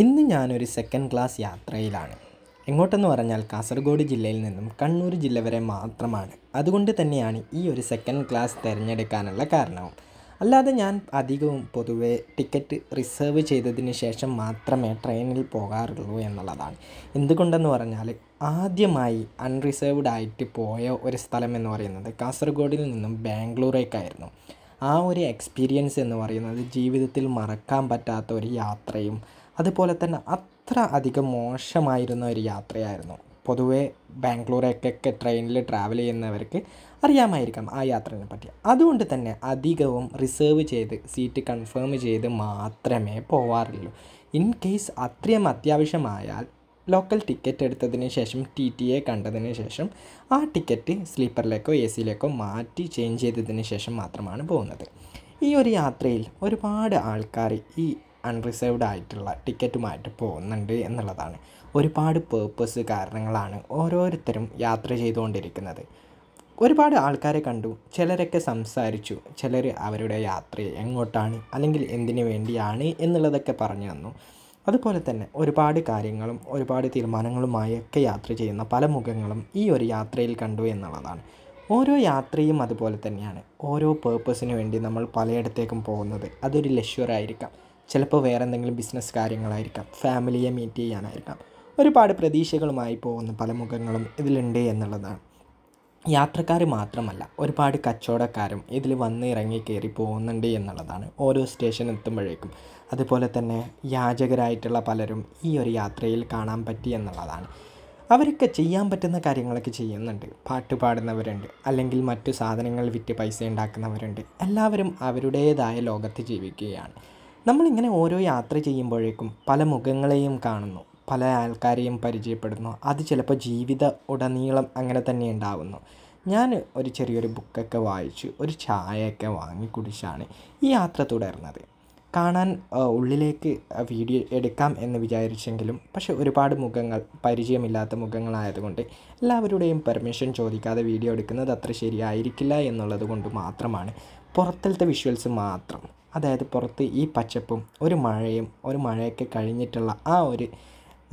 ഇന്ന് ഞാനൊരു second class യാത്രയിലാണ് എങ്ങോട്ടെന്ന് പറഞ്ഞാൽ കാസർഗോഡ് ജില്ലയിൽ നിന്നും കണ്ണൂർ ജില്ല വരെ മാത്രമാണ് അതുകൊണ്ട് തന്നെയാണ് ഈ ഒരു സെക്കൻഡ് ക്ലാസ് തിരഞ്ഞെടുക്കാനുള്ള കാരണവും അല്ലാതെ ഞാൻ അധികവും പൊതുവേ ടിക്കറ്റ് റിസർവ് ചെയ്തതിന് ശേഷം മാത്രമേ ട്രെയിനിൽ പോകാറുള്ളൂ എന്നുള്ളതാണ് എന്തുകൊണ്ടെന്ന് പറഞ്ഞാൽ ആദ്യമായി അൺറിസേർവ്ഡ് ആയിട്ട് പോയ ഒരു സ്ഥലം എന്ന് പറയുന്നത് കാസർഗോഡിൽ നിന്നും ബാംഗ്ലൂരേക്കായിരുന്നു ആ ഒരു എക്സ്പീരിയൻസ് എന്ന് പറയുന്നത് ജീവിതത്തിൽ മറക്കാൻ പറ്റാത്ത ഒരു യാത്രയും അതുപോലെ തന്നെ അത്ര അധികം മോശമായിരുന്ന ഒരു യാത്രയായിരുന്നു പൊതുവേ ബാംഗ്ലൂരേക്കൊക്കെ ട്രെയിനിൽ ട്രാവൽ ചെയ്യുന്നവർക്ക് അറിയാമായിരിക്കാം ആ യാത്രയെ പറ്റി അതുകൊണ്ട് തന്നെ അധികവും റിസർവ് ചെയ്ത് സീറ്റ് കൺഫേം ചെയ്ത് മാത്രമേ പോവാറുള്ളൂ ഇൻ കേസ് അത്രയും അത്യാവശ്യമായാൽ ലോക്കൽ ടിക്കറ്റ് എടുത്തതിന് ശേഷം ടി ടി എ കണ്ടതിന് ശേഷം ആ ടിക്കറ്റ് സ്ലീപ്പറിലേക്കോ എ സിയിലേക്കോ മാറ്റി ചേഞ്ച് ചെയ്തതിന് ശേഷം മാത്രമാണ് പോകുന്നത് ഈ ഒരു യാത്രയിൽ ഒരുപാട് ആൾക്കാർ ഈ അൺറിസേർവ്ഡ് ആയിട്ടുള്ള ടിക്കറ്റുമായിട്ട് പോകുന്നുണ്ട് എന്നുള്ളതാണ് ഒരുപാട് പേർപ്പസ് കാരണങ്ങളാണ് ഓരോരുത്തരും യാത്ര ചെയ്തുകൊണ്ടിരിക്കുന്നത് ഒരുപാട് ആൾക്കാരെ കണ്ടു ചിലരൊക്കെ സംസാരിച്ചു ചിലർ അവരുടെ യാത്ര എങ്ങോട്ടാണ് അല്ലെങ്കിൽ എന്തിനു വേണ്ടിയാണ് എന്നുള്ളതൊക്കെ പറഞ്ഞു തന്നു അതുപോലെ തന്നെ ഒരുപാട് കാര്യങ്ങളും ഒരുപാട് തീരുമാനങ്ങളുമായൊക്കെ യാത്ര ചെയ്യുന്ന പല മുഖങ്ങളും ഈ ഒരു യാത്രയിൽ കണ്ടു എന്നുള്ളതാണ് ഓരോ യാത്രയും അതുപോലെ തന്നെയാണ് ഓരോ പേർപ്പസിന് വേണ്ടി നമ്മൾ പലയിടത്തേക്കും പോകുന്നത് അതൊരു ലഷ്വറായിരിക്കാം ചിലപ്പോൾ വേറെ എന്തെങ്കിലും ബിസിനസ് കാര്യങ്ങളായിരിക്കാം ഫാമിലിയെ മീറ്റ് ചെയ്യാനായിരിക്കാം ഒരുപാട് പ്രതീക്ഷകളുമായി പോകുന്ന പല മുഖങ്ങളും ഇതിലുണ്ട് എന്നുള്ളതാണ് യാത്രക്കാർ മാത്രമല്ല ഒരുപാട് കച്ചവടക്കാരും ഇതിൽ വന്ന് ഇറങ്ങി കയറി പോകുന്നുണ്ട് എന്നുള്ളതാണ് ഓരോ സ്റ്റേഷൻ എത്തുമ്പോഴേക്കും അതുപോലെ തന്നെ യാചകരായിട്ടുള്ള പലരും ഈ ഒരു യാത്രയിൽ കാണാൻ പറ്റി എന്നുള്ളതാണ് അവരൊക്കെ ചെയ്യാൻ പറ്റുന്ന കാര്യങ്ങളൊക്കെ ചെയ്യുന്നുണ്ട് പാട്ട് പാടുന്നവരുണ്ട് അല്ലെങ്കിൽ മറ്റു സാധനങ്ങൾ വിറ്റ് പൈസ ഉണ്ടാക്കുന്നവരുണ്ട് എല്ലാവരും അവരുടേതായ ലോകത്ത് ജീവിക്കുകയാണ് നമ്മളിങ്ങനെ ഓരോ യാത്ര ചെയ്യുമ്പോഴേക്കും പല മുഖങ്ങളെയും കാണുന്നു പല ആൾക്കാരെയും പരിചയപ്പെടുന്നു അത് ചിലപ്പോൾ ജീവിത ഉടനീളം അങ്ങനെ തന്നെ ഉണ്ടാവുന്നു ഞാൻ ഒരു ചെറിയൊരു ബുക്കൊക്കെ വായിച്ചു ഒരു ചായയൊക്കെ വാങ്ങി കുടിച്ചാണ് ഈ യാത്ര തുടർന്നത് കാണാൻ ഉള്ളിലേക്ക് വീഡിയോ എടുക്കാം എന്ന് വിചാരിച്ചെങ്കിലും പക്ഷേ ഒരുപാട് മുഖങ്ങൾ പരിചയമില്ലാത്ത മുഖങ്ങളായതുകൊണ്ട് എല്ലാവരുടെയും പെർമിഷൻ ചോദിക്കാതെ വീഡിയോ എടുക്കുന്നത് അത്ര ശരിയായിരിക്കില്ല എന്നുള്ളത് കൊണ്ട് മാത്രമാണ് പുറത്തിലത്തെ വിഷ്വൽസ് മാത്രം അതായത് പുറത്ത് ഈ പച്ചപ്പും ഒരു മഴയും ഒരു മഴയൊക്കെ കഴിഞ്ഞിട്ടുള്ള ആ ഒരു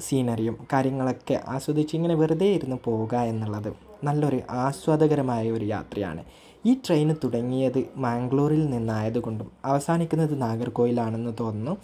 സീനറിയും കാര്യങ്ങളൊക്കെ ആസ്വദിച്ച് ഇങ്ങനെ വെറുതെ ഇരുന്ന് പോവുക എന്നുള്ളത് നല്ലൊരു ആസ്വാദകരമായ ഒരു യാത്രയാണ് ഈ ട്രെയിൻ തുടങ്ങിയത് മാംഗ്ലൂരിൽ നിന്നായതുകൊണ്ടും അവസാനിക്കുന്നത് നാഗർകോയിലാണെന്ന് തോന്നുന്നു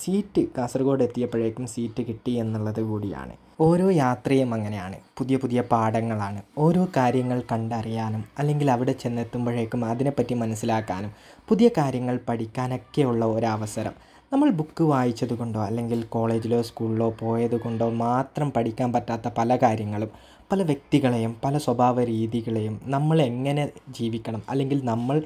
സീറ്റ് കാസർഗോഡ് എത്തിയപ്പോഴേക്കും സീറ്റ് കിട്ടി എന്നുള്ളത് കൂടിയാണ് ഓരോ യാത്രയും അങ്ങനെയാണ് പുതിയ പുതിയ പാഠങ്ങളാണ് ഓരോ കാര്യങ്ങൾ കണ്ടറിയാനും അല്ലെങ്കിൽ അവിടെ ചെന്നെത്തുമ്പോഴേക്കും അതിനെപ്പറ്റി മനസ്സിലാക്കാനും പുതിയ കാര്യങ്ങൾ പഠിക്കാനൊക്കെയുള്ള ഒരവസരം നമ്മൾ ബുക്ക് വായിച്ചത് കൊണ്ടോ അല്ലെങ്കിൽ കോളേജിലോ സ്കൂളിലോ പോയത് കൊണ്ടോ മാത്രം പഠിക്കാൻ പറ്റാത്ത പല കാര്യങ്ങളും പല വ്യക്തികളെയും പല സ്വഭാവ രീതികളെയും നമ്മൾ എങ്ങനെ ജീവിക്കണം അല്ലെങ്കിൽ നമ്മൾ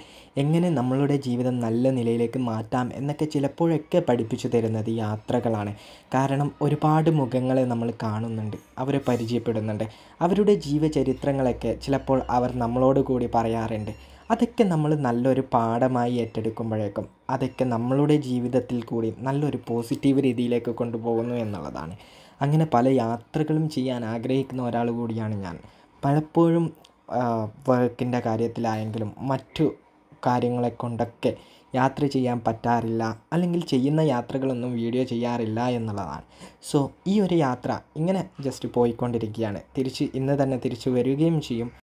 എങ്ങനെ നമ്മളുടെ ജീവിതം നല്ല നിലയിലേക്ക് മാറ്റാം എന്നൊക്കെ ചിലപ്പോഴൊക്കെ പഠിപ്പിച്ചു തരുന്നത് യാത്രകളാണ് കാരണം ഒരുപാട് മുഖങ്ങളെ നമ്മൾ കാണുന്നുണ്ട് അവരെ പരിചയപ്പെടുന്നുണ്ട് അവരുടെ ജീവചരിത്രങ്ങളൊക്കെ ചിലപ്പോൾ അവർ നമ്മളോട് കൂടി പറയാറുണ്ട് അതൊക്കെ നമ്മൾ നല്ലൊരു പാഠമായി ഏറ്റെടുക്കുമ്പോഴേക്കും അതൊക്കെ നമ്മളുടെ ജീവിതത്തിൽ കൂടി നല്ലൊരു പോസിറ്റീവ് രീതിയിലേക്ക് കൊണ്ടുപോകുന്നു എന്നുള്ളതാണ് അങ്ങനെ പല യാത്രകളും ചെയ്യാൻ ആഗ്രഹിക്കുന്ന ഒരാൾ കൂടിയാണ് ഞാൻ പലപ്പോഴും വർക്കിൻ്റെ കാര്യത്തിലായെങ്കിലും മറ്റു കാര്യങ്ങളെ കൊണ്ടൊക്കെ യാത്ര ചെയ്യാൻ പറ്റാറില്ല അല്ലെങ്കിൽ ചെയ്യുന്ന യാത്രകളൊന്നും വീഡിയോ ചെയ്യാറില്ല എന്നുള്ളതാണ് സോ ഈ ഒരു യാത്ര ഇങ്ങനെ ജസ്റ്റ് പോയിക്കൊണ്ടിരിക്കുകയാണ് തിരിച്ച് ഇന്ന് തന്നെ തിരിച്ചു വരികയും ചെയ്യും